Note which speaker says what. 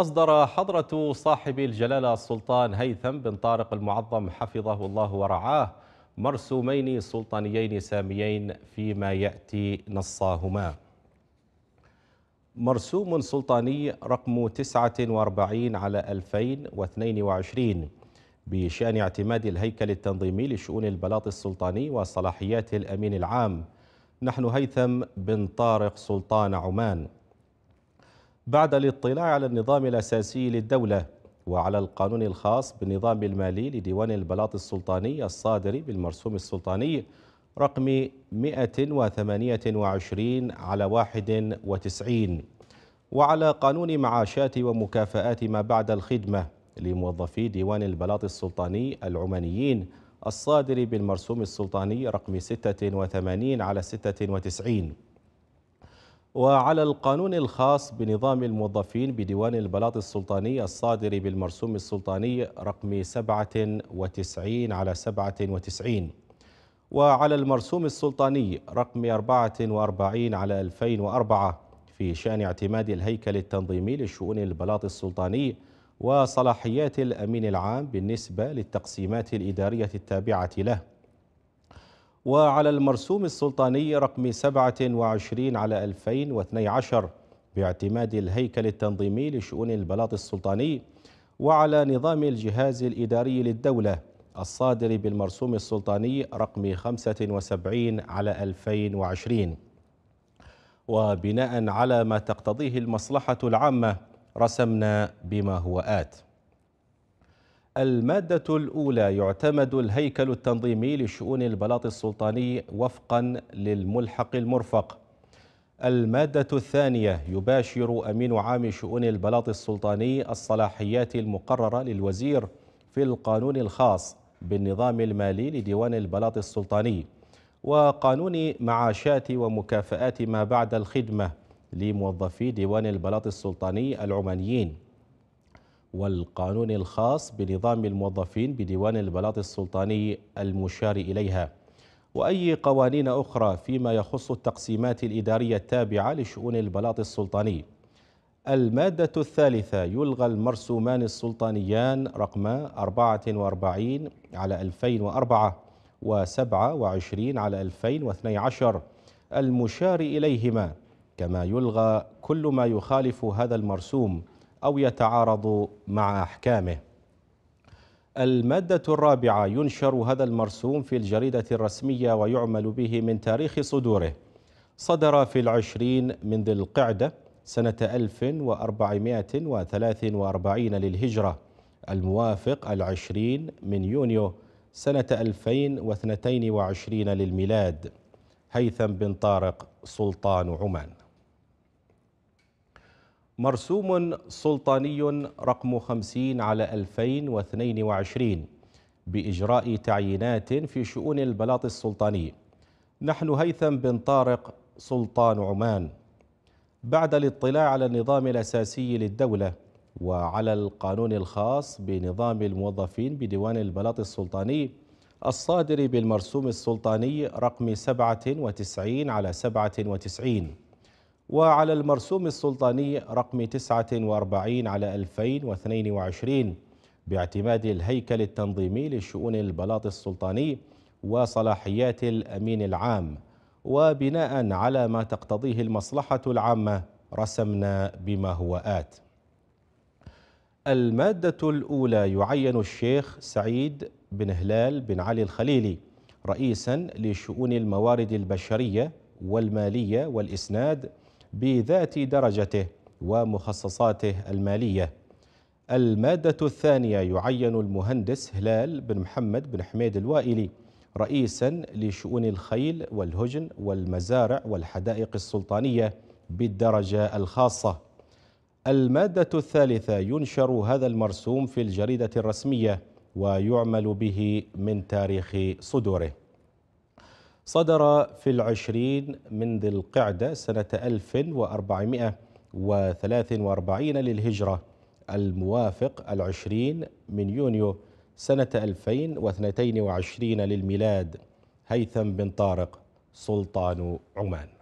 Speaker 1: أصدر حضرة صاحب الجلالة السلطان هيثم بن طارق المعظم حفظه الله ورعاه مرسومين سلطانيين ساميين فيما يأتي نصاهما مرسوم سلطاني رقم 49 على 2022 بشأن اعتماد الهيكل التنظيمي لشؤون البلاط السلطاني وصلاحيات الأمين العام نحن هيثم بن طارق سلطان عمان بعد الاطلاع على النظام الأساسي للدولة وعلى القانون الخاص بالنظام المالي لديوان البلاط السلطاني الصادر بالمرسوم السلطاني رقم 128 على 91 وعلى قانون معاشات ومكافآت ما بعد الخدمة لموظفي ديوان البلاط السلطاني العمانيين الصادر بالمرسوم السلطاني رقم 86 على 96 وعلى القانون الخاص بنظام الموظفين بديوان البلاط السلطاني الصادر بالمرسوم السلطاني رقم 97 على 97 وعلى المرسوم السلطاني رقم 44 على 2004 في شأن اعتماد الهيكل التنظيمي لشؤون البلاط السلطاني وصلاحيات الأمين العام بالنسبة للتقسيمات الإدارية التابعة له وعلى المرسوم السلطاني رقم 27 على 2012 باعتماد الهيكل التنظيمي لشؤون البلاط السلطاني وعلى نظام الجهاز الإداري للدولة الصادر بالمرسوم السلطاني رقم 75 على 2020 وبناء على ما تقتضيه المصلحة العامة رسمنا بما هو آت المادة الأولى يعتمد الهيكل التنظيمي لشؤون البلاط السلطاني وفقا للملحق المرفق المادة الثانية يباشر أمين عام شؤون البلاط السلطاني الصلاحيات المقررة للوزير في القانون الخاص بالنظام المالي لديوان البلاط السلطاني وقانون معاشات ومكافآت ما بعد الخدمة لموظفي ديوان البلاط السلطاني العمانيين والقانون الخاص بنظام الموظفين بديوان البلاط السلطاني المشار إليها وأي قوانين أخرى فيما يخص التقسيمات الإدارية التابعة لشؤون البلاط السلطاني المادة الثالثة يلغى المرسومان السلطانيان رقم 44 على 2004 و27 على 2012 المشار إليهما كما يلغى كل ما يخالف هذا المرسوم أو يتعارض مع أحكامه المادة الرابعة ينشر هذا المرسوم في الجريدة الرسمية ويعمل به من تاريخ صدوره صدر في العشرين من ذي القعدة سنة 1443 للهجرة الموافق العشرين من يونيو سنة 2022 للميلاد هيثم بن طارق سلطان عمان مرسوم سلطاني رقم 50 على 2022 بإجراء تعيينات في شؤون البلاط السلطاني نحن هيثم بن طارق سلطان عمان بعد الاطلاع على النظام الأساسي للدولة وعلى القانون الخاص بنظام الموظفين بديوان البلاط السلطاني الصادر بالمرسوم السلطاني رقم 97 على 97 وعلى المرسوم السلطاني رقم 49 على 2022 باعتماد الهيكل التنظيمي لشؤون البلاط السلطاني وصلاحيات الأمين العام وبناء على ما تقتضيه المصلحة العامة رسمنا بما هو آت المادة الأولى يعين الشيخ سعيد بن هلال بن علي الخليلي رئيسا لشؤون الموارد البشرية والمالية والإسناد بذات درجته ومخصصاته المالية المادة الثانية يعين المهندس هلال بن محمد بن حميد الوائلي رئيسا لشؤون الخيل والهجن والمزارع والحدائق السلطانية بالدرجة الخاصة المادة الثالثة ينشر هذا المرسوم في الجريدة الرسمية ويعمل به من تاريخ صدوره صدر في العشرين من ذي القعدة سنة 1443 للهجرة الموافق العشرين من يونيو سنة 2022 للميلاد هيثم بن طارق سلطان عمان